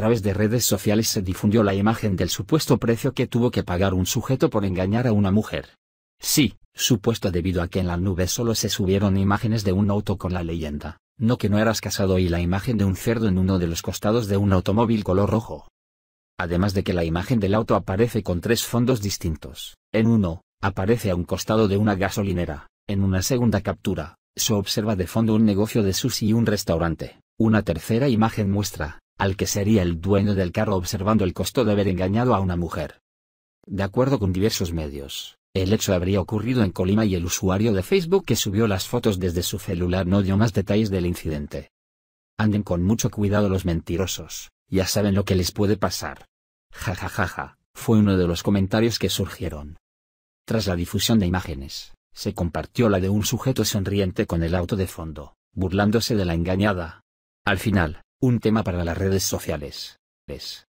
través de redes sociales se difundió la imagen del supuesto precio que tuvo que pagar un sujeto por engañar a una mujer. Sí, supuesto debido a que en la nube solo se subieron imágenes de un auto con la leyenda, no que no eras casado y la imagen de un cerdo en uno de los costados de un automóvil color rojo. Además de que la imagen del auto aparece con tres fondos distintos, en uno, aparece a un costado de una gasolinera, en una segunda captura, se observa de fondo un negocio de sushi y un restaurante, una tercera imagen muestra, al que sería el dueño del carro observando el costo de haber engañado a una mujer. De acuerdo con diversos medios, el hecho habría ocurrido en Colima y el usuario de Facebook que subió las fotos desde su celular no dio más detalles del incidente. Anden con mucho cuidado los mentirosos, ya saben lo que les puede pasar. Ja fue uno de los comentarios que surgieron. Tras la difusión de imágenes, se compartió la de un sujeto sonriente con el auto de fondo, burlándose de la engañada. Al final, un tema para las redes sociales.